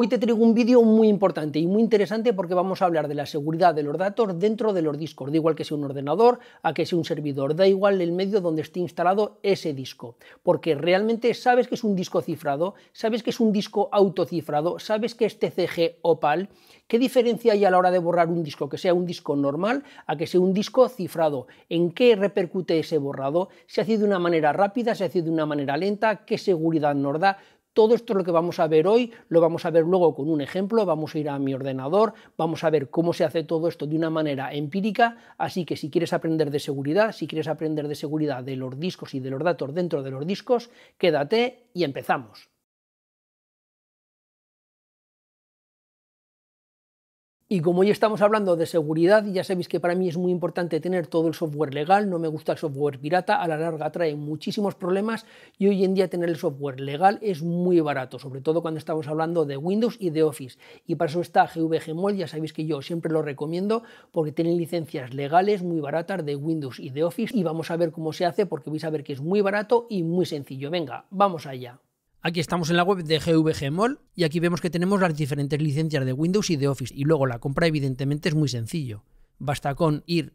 Hoy te traigo un vídeo muy importante y muy interesante porque vamos a hablar de la seguridad de los datos dentro de los discos, da igual que sea un ordenador, a que sea un servidor, da igual el medio donde esté instalado ese disco, porque realmente sabes que es un disco cifrado, sabes que es un disco autocifrado, sabes que es este TCG OPAL, ¿qué diferencia hay a la hora de borrar un disco que sea un disco normal a que sea un disco cifrado? ¿En qué repercute ese borrado? ¿Se hace de una manera rápida, se hace de una manera lenta? ¿Qué seguridad nos da? Todo esto lo que vamos a ver hoy, lo vamos a ver luego con un ejemplo, vamos a ir a mi ordenador, vamos a ver cómo se hace todo esto de una manera empírica, así que si quieres aprender de seguridad, si quieres aprender de seguridad de los discos y de los datos dentro de los discos, quédate y empezamos. Y como hoy estamos hablando de seguridad, ya sabéis que para mí es muy importante tener todo el software legal, no me gusta el software pirata, a la larga trae muchísimos problemas y hoy en día tener el software legal es muy barato, sobre todo cuando estamos hablando de Windows y de Office. Y para eso está GVGMOL, ya sabéis que yo siempre lo recomiendo porque tienen licencias legales muy baratas de Windows y de Office y vamos a ver cómo se hace porque vais a ver que es muy barato y muy sencillo. Venga, vamos allá. Aquí estamos en la web de GVGMOL y aquí vemos que tenemos las diferentes licencias de Windows y de Office y luego la compra evidentemente es muy sencillo. Basta con ir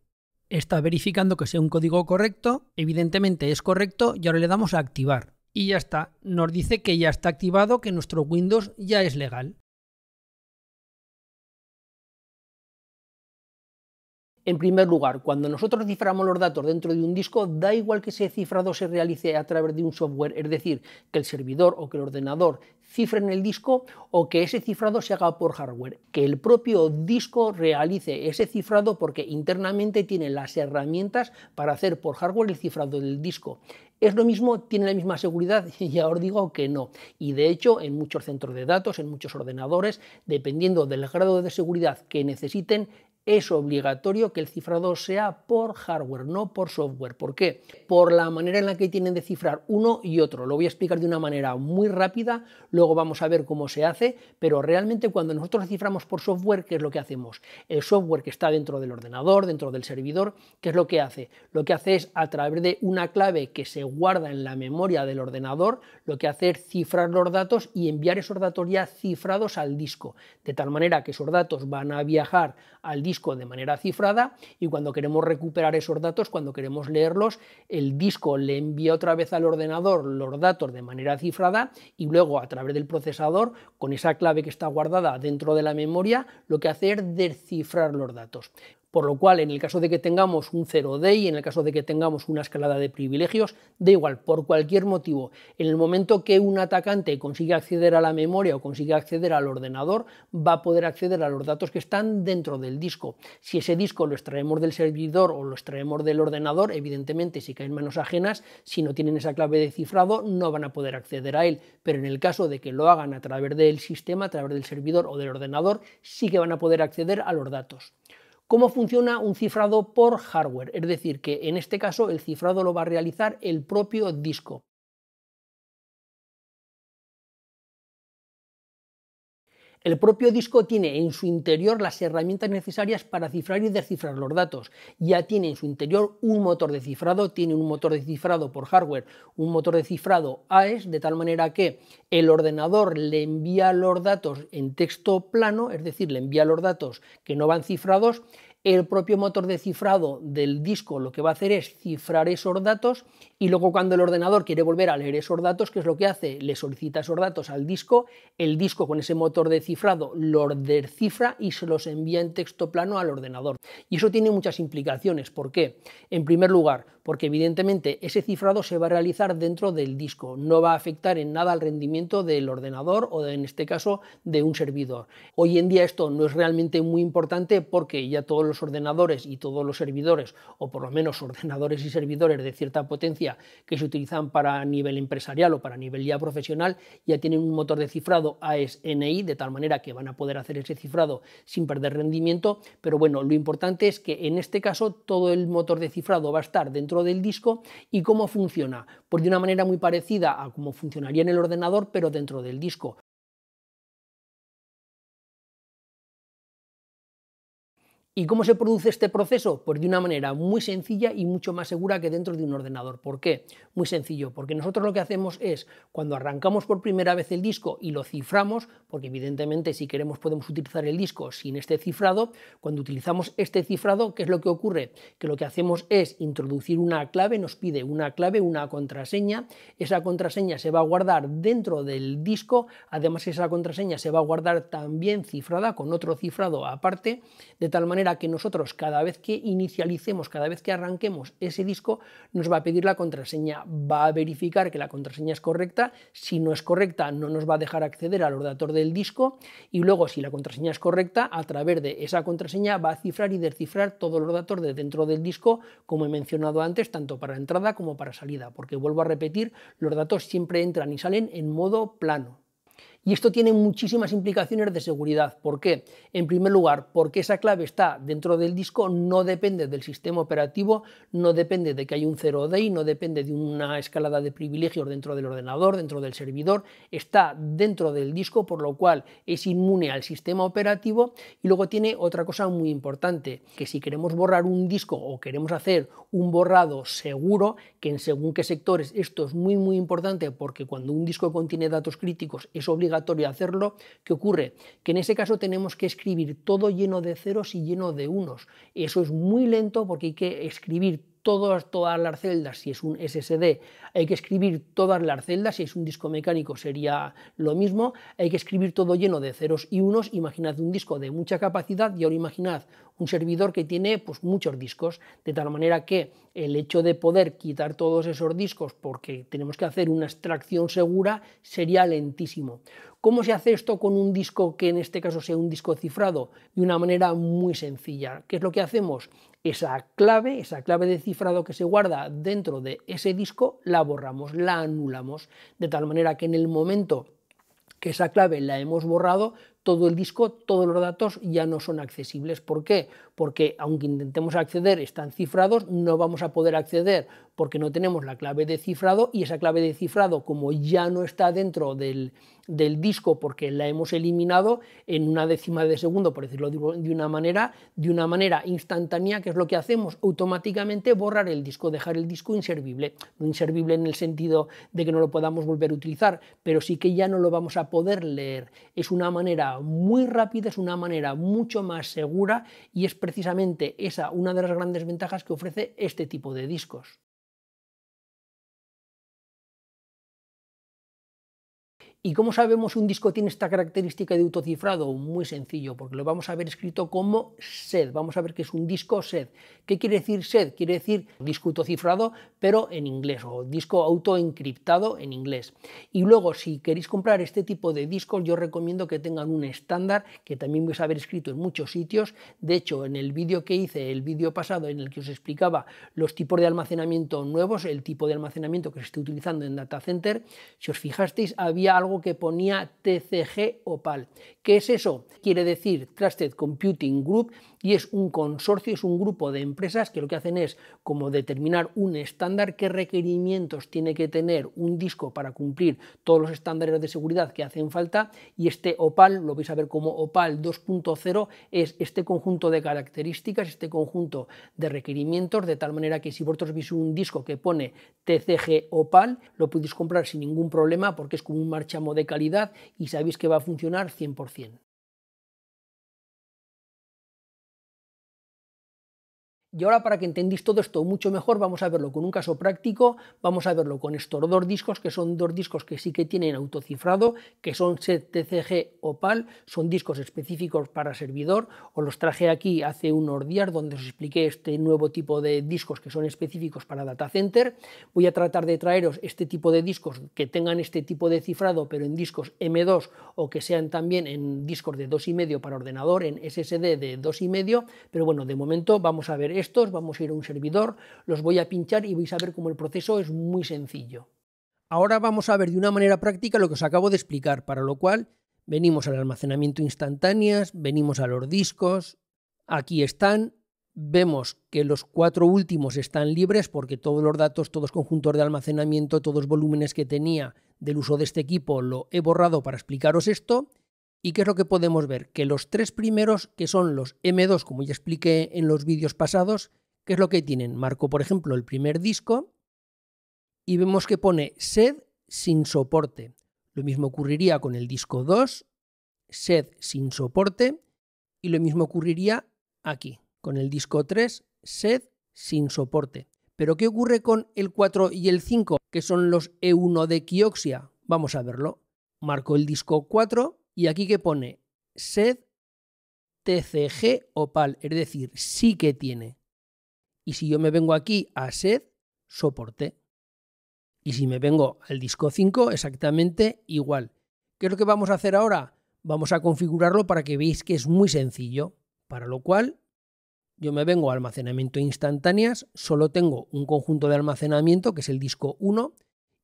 está verificando que sea un código correcto, evidentemente es correcto y ahora le damos a activar. Y ya está, nos dice que ya está activado, que nuestro Windows ya es legal. En primer lugar, cuando nosotros ciframos los datos dentro de un disco, da igual que ese cifrado se realice a través de un software, es decir, que el servidor o que el ordenador cifren el disco o que ese cifrado se haga por hardware, que el propio disco realice ese cifrado porque internamente tiene las herramientas para hacer por hardware el cifrado del disco. ¿Es lo mismo? ¿Tiene la misma seguridad? Ya os digo que no. Y de hecho, en muchos centros de datos, en muchos ordenadores, dependiendo del grado de seguridad que necesiten, es obligatorio que el cifrado sea por hardware, no por software. ¿Por qué? Por la manera en la que tienen de cifrar uno y otro. Lo voy a explicar de una manera muy rápida, luego vamos a ver cómo se hace, pero realmente cuando nosotros ciframos por software, ¿qué es lo que hacemos? El software que está dentro del ordenador, dentro del servidor, ¿qué es lo que hace? Lo que hace es a través de una clave que se guarda en la memoria del ordenador, lo que hace es cifrar los datos y enviar esos datos ya cifrados al disco, de tal manera que esos datos van a viajar al disco disco de manera cifrada y cuando queremos recuperar esos datos, cuando queremos leerlos, el disco le envía otra vez al ordenador los datos de manera cifrada y luego a través del procesador, con esa clave que está guardada dentro de la memoria, lo que hace es descifrar los datos. Por lo cual, en el caso de que tengamos un 0-day, en el caso de que tengamos una escalada de privilegios, da igual, por cualquier motivo, en el momento que un atacante consiga acceder a la memoria o consiga acceder al ordenador, va a poder acceder a los datos que están dentro del disco. Si ese disco lo extraemos del servidor o lo extraemos del ordenador, evidentemente, si caen manos ajenas, si no tienen esa clave de cifrado, no van a poder acceder a él. Pero en el caso de que lo hagan a través del sistema, a través del servidor o del ordenador, sí que van a poder acceder a los datos. ¿Cómo funciona un cifrado por hardware? Es decir, que en este caso el cifrado lo va a realizar el propio disco. El propio disco tiene en su interior las herramientas necesarias para cifrar y descifrar los datos. Ya tiene en su interior un motor de cifrado, tiene un motor de cifrado por hardware, un motor de cifrado AES, de tal manera que el ordenador le envía los datos en texto plano, es decir, le envía los datos que no van cifrados el propio motor de cifrado del disco lo que va a hacer es cifrar esos datos y luego cuando el ordenador quiere volver a leer esos datos, ¿qué es lo que hace? Le solicita esos datos al disco, el disco con ese motor de cifrado los descifra y se los envía en texto plano al ordenador. Y eso tiene muchas implicaciones. ¿Por qué? En primer lugar, porque evidentemente ese cifrado se va a realizar dentro del disco, no va a afectar en nada al rendimiento del ordenador o en este caso de un servidor. Hoy en día esto no es realmente muy importante porque ya todos los ordenadores y todos los servidores, o por lo menos ordenadores y servidores de cierta potencia que se utilizan para nivel empresarial o para nivel ya profesional, ya tienen un motor de cifrado aes de tal manera que van a poder hacer ese cifrado sin perder rendimiento. Pero bueno, lo importante es que en este caso todo el motor de cifrado va a estar dentro del disco y cómo funciona. Pues de una manera muy parecida a cómo funcionaría en el ordenador, pero dentro del disco. ¿Y cómo se produce este proceso? Pues de una manera muy sencilla y mucho más segura que dentro de un ordenador. ¿Por qué? Muy sencillo, porque nosotros lo que hacemos es, cuando arrancamos por primera vez el disco y lo ciframos, porque evidentemente si queremos podemos utilizar el disco sin este cifrado, cuando utilizamos este cifrado, ¿qué es lo que ocurre? Que lo que hacemos es introducir una clave, nos pide una clave, una contraseña, esa contraseña se va a guardar dentro del disco, además esa contraseña se va a guardar también cifrada con otro cifrado aparte, de tal manera que nosotros cada vez que inicialicemos, cada vez que arranquemos ese disco, nos va a pedir la contraseña, va a verificar que la contraseña es correcta, si no es correcta no nos va a dejar acceder al ordenador del disco y luego si la contraseña es correcta, a través de esa contraseña va a cifrar y descifrar todos los datos de dentro del disco, como he mencionado antes, tanto para entrada como para salida, porque vuelvo a repetir, los datos siempre entran y salen en modo plano. Y esto tiene muchísimas implicaciones de seguridad. ¿Por qué? En primer lugar, porque esa clave está dentro del disco, no depende del sistema operativo, no depende de que hay un 0-day, no depende de una escalada de privilegios dentro del ordenador, dentro del servidor, está dentro del disco, por lo cual es inmune al sistema operativo. Y luego tiene otra cosa muy importante, que si queremos borrar un disco o queremos hacer un borrado seguro, que en según qué sectores esto es muy muy importante porque cuando un disco contiene datos críticos es hacerlo, ¿qué ocurre? Que en ese caso tenemos que escribir todo lleno de ceros y lleno de unos. Eso es muy lento porque hay que escribir todas, todas las celdas si es un SSD, hay que escribir todas las celdas, si es un disco mecánico sería lo mismo, hay que escribir todo lleno de ceros y unos, imaginad un disco de mucha capacidad y ahora imaginad un servidor que tiene pues, muchos discos, de tal manera que el hecho de poder quitar todos esos discos porque tenemos que hacer una extracción segura sería lentísimo. ¿Cómo se hace esto con un disco que en este caso sea un disco cifrado? De una manera muy sencilla. ¿Qué es lo que hacemos? esa clave, esa clave de cifrado que se guarda dentro de ese disco, la borramos, la anulamos, de tal manera que en el momento que esa clave la hemos borrado, todo el disco, todos los datos ya no son accesibles. ¿Por qué? Porque aunque intentemos acceder, están cifrados, no vamos a poder acceder porque no tenemos la clave de cifrado y esa clave de cifrado, como ya no está dentro del, del disco porque la hemos eliminado en una décima de segundo, por decirlo de una manera, de una manera instantánea, que es lo que hacemos automáticamente, borrar el disco, dejar el disco inservible. No inservible en el sentido de que no lo podamos volver a utilizar, pero sí que ya no lo vamos a poder leer. Es una manera muy rápida, es una manera mucho más segura y es precisamente esa una de las grandes ventajas que ofrece este tipo de discos. ¿Y cómo sabemos un disco tiene esta característica de autocifrado? Muy sencillo, porque lo vamos a ver escrito como SED. Vamos a ver que es un disco SED. ¿Qué quiere decir SED? Quiere decir disco autocifrado, pero en inglés, o disco autoencriptado en inglés. Y luego, si queréis comprar este tipo de discos, yo recomiendo que tengan un estándar, que también vais a haber escrito en muchos sitios. De hecho, en el vídeo que hice, el vídeo pasado, en el que os explicaba los tipos de almacenamiento nuevos, el tipo de almacenamiento que se esté utilizando en data center, si os fijasteis, había algo que ponía TCG Opal. ¿Qué es eso? Quiere decir Trusted Computing Group y es un consorcio, es un grupo de empresas que lo que hacen es como determinar un estándar, qué requerimientos tiene que tener un disco para cumplir todos los estándares de seguridad que hacen falta y este Opal, lo vais a ver como Opal 2.0, es este conjunto de características, este conjunto de requerimientos, de tal manera que si vosotros veis un disco que pone TCG Opal, lo podéis comprar sin ningún problema porque es como un marchamo de calidad y sabéis que va a funcionar 100%. Y ahora para que entendáis todo esto mucho mejor, vamos a verlo con un caso práctico, vamos a verlo con estos dos discos, que son dos discos que sí que tienen autocifrado, que son TCG Opal, son discos específicos para servidor, os los traje aquí hace unos días donde os expliqué este nuevo tipo de discos que son específicos para data center. Voy a tratar de traeros este tipo de discos que tengan este tipo de cifrado, pero en discos M2 o que sean también en discos de 2,5 para ordenador, en SSD de 2,5, pero bueno, de momento vamos a ver estos, vamos a ir a un servidor, los voy a pinchar y vais a ver cómo el proceso es muy sencillo. Ahora vamos a ver de una manera práctica lo que os acabo de explicar, para lo cual venimos al almacenamiento instantáneas, venimos a los discos, aquí están, vemos que los cuatro últimos están libres porque todos los datos, todos conjuntos de almacenamiento, todos volúmenes que tenía del uso de este equipo lo he borrado para explicaros esto ¿Y qué es lo que podemos ver? Que los tres primeros, que son los M2, como ya expliqué en los vídeos pasados, ¿qué es lo que tienen? Marco, por ejemplo, el primer disco y vemos que pone SED sin soporte. Lo mismo ocurriría con el disco 2, SED sin soporte, y lo mismo ocurriría aquí, con el disco 3, SED sin soporte. Pero ¿qué ocurre con el 4 y el 5, que son los E1 de Kioxia? Vamos a verlo. Marco el disco 4 y aquí que pone sed TCG opal, es decir, sí que tiene. Y si yo me vengo aquí a sed, soporte. Y si me vengo al disco 5, exactamente igual. ¿Qué es lo que vamos a hacer ahora? Vamos a configurarlo para que veáis que es muy sencillo. Para lo cual, yo me vengo a almacenamiento instantáneas, solo tengo un conjunto de almacenamiento que es el disco 1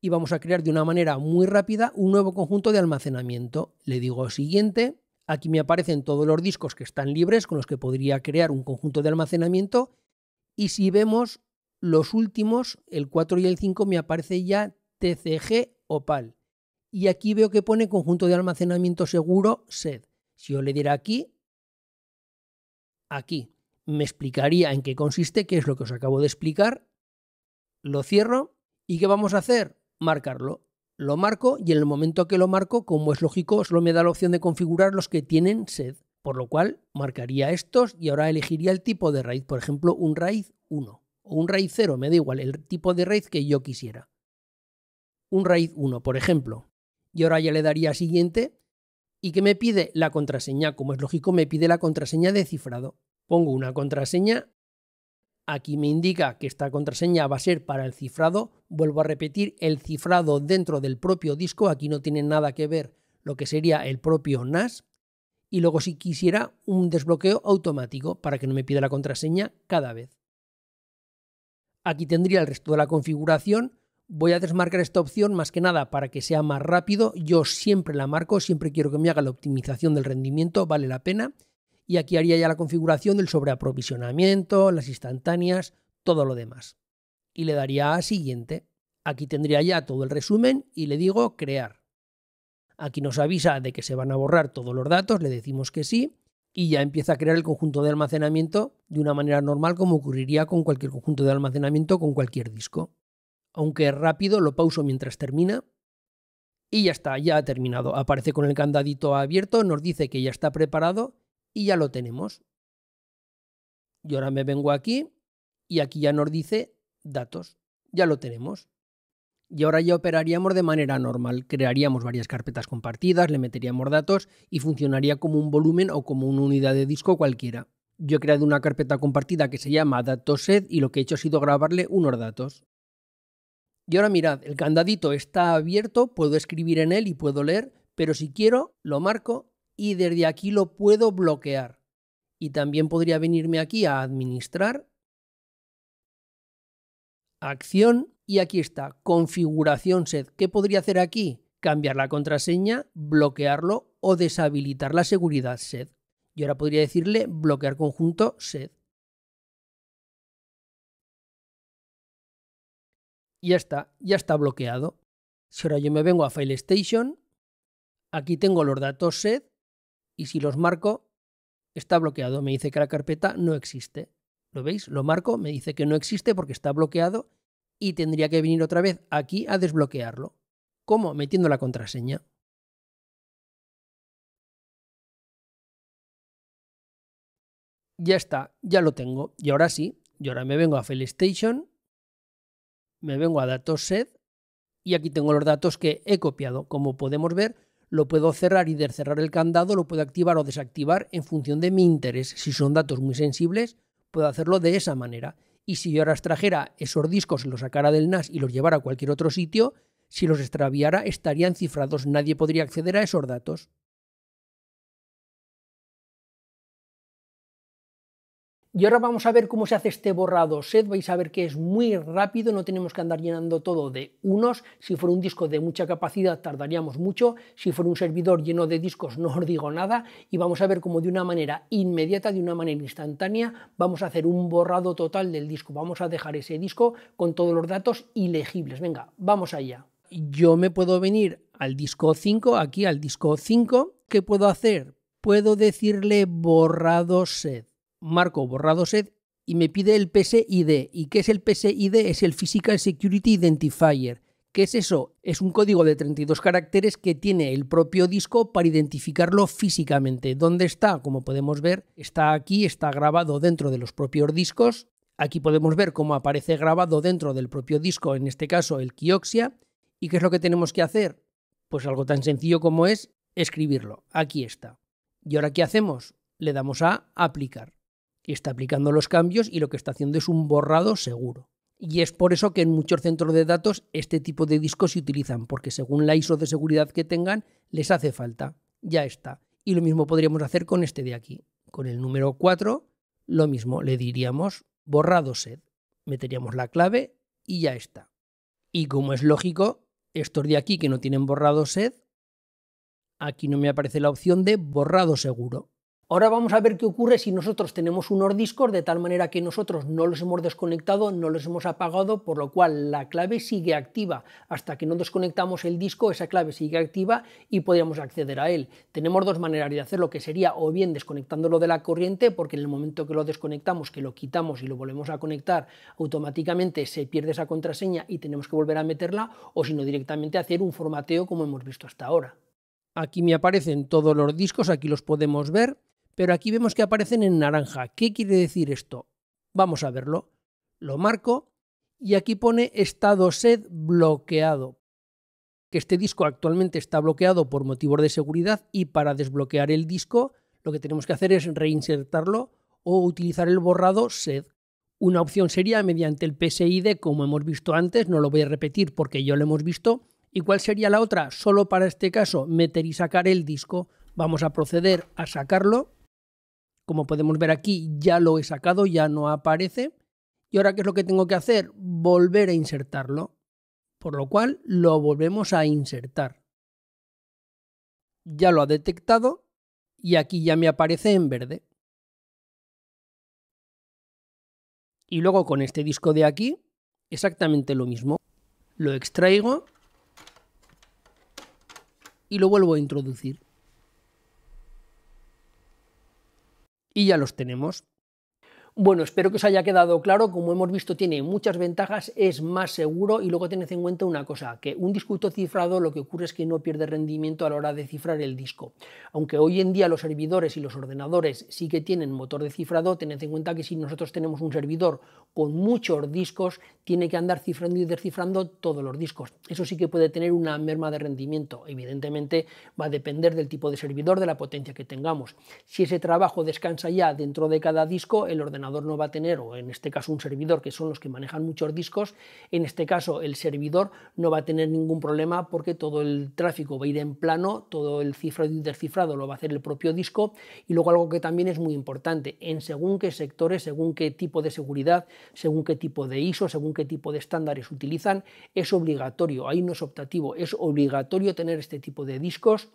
y vamos a crear de una manera muy rápida un nuevo conjunto de almacenamiento. Le digo siguiente, aquí me aparecen todos los discos que están libres con los que podría crear un conjunto de almacenamiento y si vemos los últimos, el 4 y el 5, me aparece ya TCG Opal. Y aquí veo que pone conjunto de almacenamiento seguro SED. Si yo le diera aquí, aquí, me explicaría en qué consiste, qué es lo que os acabo de explicar. Lo cierro. ¿Y qué vamos a hacer? marcarlo. Lo marco y en el momento que lo marco, como es lógico, solo me da la opción de configurar los que tienen sed, por lo cual marcaría estos y ahora elegiría el tipo de raíz, por ejemplo, un raíz 1 o un raíz 0, me da igual, el tipo de raíz que yo quisiera. Un raíz 1, por ejemplo. Y ahora ya le daría siguiente y que me pide la contraseña, como es lógico, me pide la contraseña de cifrado. Pongo una contraseña Aquí me indica que esta contraseña va a ser para el cifrado. Vuelvo a repetir, el cifrado dentro del propio disco. Aquí no tiene nada que ver lo que sería el propio NAS. Y luego si quisiera un desbloqueo automático para que no me pida la contraseña cada vez. Aquí tendría el resto de la configuración. Voy a desmarcar esta opción más que nada para que sea más rápido. Yo siempre la marco, siempre quiero que me haga la optimización del rendimiento, vale la pena y aquí haría ya la configuración del sobreaprovisionamiento, las instantáneas, todo lo demás. Y le daría a siguiente. Aquí tendría ya todo el resumen y le digo crear. Aquí nos avisa de que se van a borrar todos los datos, le decimos que sí y ya empieza a crear el conjunto de almacenamiento de una manera normal como ocurriría con cualquier conjunto de almacenamiento con cualquier disco. Aunque rápido lo pauso mientras termina y ya está, ya ha terminado. Aparece con el candadito abierto, nos dice que ya está preparado y ya lo tenemos. Y ahora me vengo aquí y aquí ya nos dice datos. Ya lo tenemos. Y ahora ya operaríamos de manera normal. Crearíamos varias carpetas compartidas, le meteríamos datos y funcionaría como un volumen o como una unidad de disco cualquiera. Yo he creado una carpeta compartida que se llama datoset y lo que he hecho ha sido grabarle unos datos. Y ahora mirad, el candadito está abierto, puedo escribir en él y puedo leer, pero si quiero lo marco y desde aquí lo puedo bloquear. Y también podría venirme aquí a administrar, acción, y aquí está, configuración set. ¿Qué podría hacer aquí? Cambiar la contraseña, bloquearlo o deshabilitar la seguridad set. Y ahora podría decirle bloquear conjunto set. Ya está, ya está bloqueado. Si ahora yo me vengo a File Station, aquí tengo los datos set y si los marco, está bloqueado. Me dice que la carpeta no existe. ¿Lo veis? Lo marco, me dice que no existe porque está bloqueado y tendría que venir otra vez aquí a desbloquearlo. ¿Cómo? Metiendo la contraseña. Ya está, ya lo tengo. Y ahora sí, y ahora me vengo a Station, me vengo a Datos Set y aquí tengo los datos que he copiado. Como podemos ver, lo puedo cerrar y descerrar el candado, lo puedo activar o desactivar en función de mi interés. Si son datos muy sensibles, puedo hacerlo de esa manera. Y si yo ahora extrajera esos discos, los sacara del NAS y los llevara a cualquier otro sitio, si los extraviara estarían cifrados, nadie podría acceder a esos datos. Y ahora vamos a ver cómo se hace este borrado set. Vais a ver que es muy rápido, no tenemos que andar llenando todo de unos. Si fuera un disco de mucha capacidad tardaríamos mucho. Si fuera un servidor lleno de discos no os digo nada. Y vamos a ver cómo de una manera inmediata, de una manera instantánea, vamos a hacer un borrado total del disco. Vamos a dejar ese disco con todos los datos ilegibles. Venga, vamos allá. Yo me puedo venir al disco 5, aquí al disco 5. ¿Qué puedo hacer? Puedo decirle borrado set marco borrado set y me pide el PSID. ¿Y qué es el PSID? Es el Physical Security Identifier. ¿Qué es eso? Es un código de 32 caracteres que tiene el propio disco para identificarlo físicamente. ¿Dónde está? Como podemos ver, está aquí, está grabado dentro de los propios discos. Aquí podemos ver cómo aparece grabado dentro del propio disco, en este caso el Kioxia. ¿Y qué es lo que tenemos que hacer? Pues algo tan sencillo como es escribirlo. Aquí está. ¿Y ahora qué hacemos? Le damos a aplicar y está aplicando los cambios y lo que está haciendo es un borrado seguro. Y es por eso que en muchos centros de datos este tipo de discos se utilizan, porque según la ISO de seguridad que tengan, les hace falta. Ya está. Y lo mismo podríamos hacer con este de aquí. Con el número 4, lo mismo, le diríamos borrado SED. Meteríamos la clave y ya está. Y como es lógico, estos de aquí que no tienen borrado SED, aquí no me aparece la opción de borrado seguro. Ahora vamos a ver qué ocurre si nosotros tenemos unos discos de tal manera que nosotros no los hemos desconectado, no los hemos apagado, por lo cual la clave sigue activa. Hasta que no desconectamos el disco, esa clave sigue activa y podríamos acceder a él. Tenemos dos maneras de hacerlo, que sería o bien desconectándolo de la corriente, porque en el momento que lo desconectamos, que lo quitamos y lo volvemos a conectar, automáticamente se pierde esa contraseña y tenemos que volver a meterla, o sino directamente hacer un formateo como hemos visto hasta ahora. Aquí me aparecen todos los discos, aquí los podemos ver pero aquí vemos que aparecen en naranja. ¿Qué quiere decir esto? Vamos a verlo. Lo marco y aquí pone estado sed bloqueado. Que este disco actualmente está bloqueado por motivos de seguridad y para desbloquear el disco lo que tenemos que hacer es reinsertarlo o utilizar el borrado sed. Una opción sería mediante el PSID, como hemos visto antes, no lo voy a repetir porque ya lo hemos visto. ¿Y cuál sería la otra? Solo para este caso, meter y sacar el disco. Vamos a proceder a sacarlo como podemos ver aquí, ya lo he sacado, ya no aparece. Y ahora, ¿qué es lo que tengo que hacer? Volver a insertarlo. Por lo cual, lo volvemos a insertar. Ya lo ha detectado y aquí ya me aparece en verde. Y luego con este disco de aquí, exactamente lo mismo. Lo extraigo y lo vuelvo a introducir. y ya los tenemos. Bueno, espero que os haya quedado claro. Como hemos visto, tiene muchas ventajas, es más seguro y luego tened en cuenta una cosa, que un discuto cifrado lo que ocurre es que no pierde rendimiento a la hora de cifrar el disco. Aunque hoy en día los servidores y los ordenadores sí que tienen motor de cifrado, tened en cuenta que si nosotros tenemos un servidor con muchos discos, tiene que andar cifrando y descifrando todos los discos. Eso sí que puede tener una merma de rendimiento. Evidentemente va a depender del tipo de servidor, de la potencia que tengamos. Si ese trabajo descansa ya dentro de cada disco, el ordenador no va a tener, o en este caso un servidor, que son los que manejan muchos discos, en este caso el servidor no va a tener ningún problema porque todo el tráfico va a ir en plano, todo el cifrado y descifrado lo va a hacer el propio disco, y luego algo que también es muy importante, en según qué sectores, según qué tipo de seguridad, según qué tipo de ISO, según qué tipo de estándares utilizan, es obligatorio, ahí no es optativo, es obligatorio tener este tipo de discos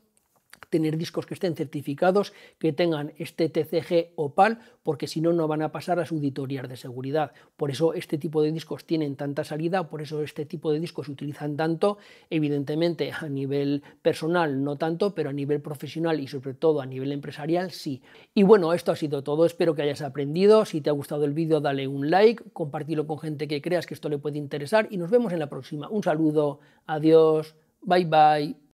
tener discos que estén certificados, que tengan este TCG Opal, porque si no, no van a pasar a su auditorías de seguridad. Por eso este tipo de discos tienen tanta salida, por eso este tipo de discos se utilizan tanto, evidentemente a nivel personal no tanto, pero a nivel profesional y sobre todo a nivel empresarial sí. Y bueno, esto ha sido todo, espero que hayas aprendido, si te ha gustado el vídeo dale un like, compartilo con gente que creas que esto le puede interesar y nos vemos en la próxima. Un saludo, adiós, bye bye.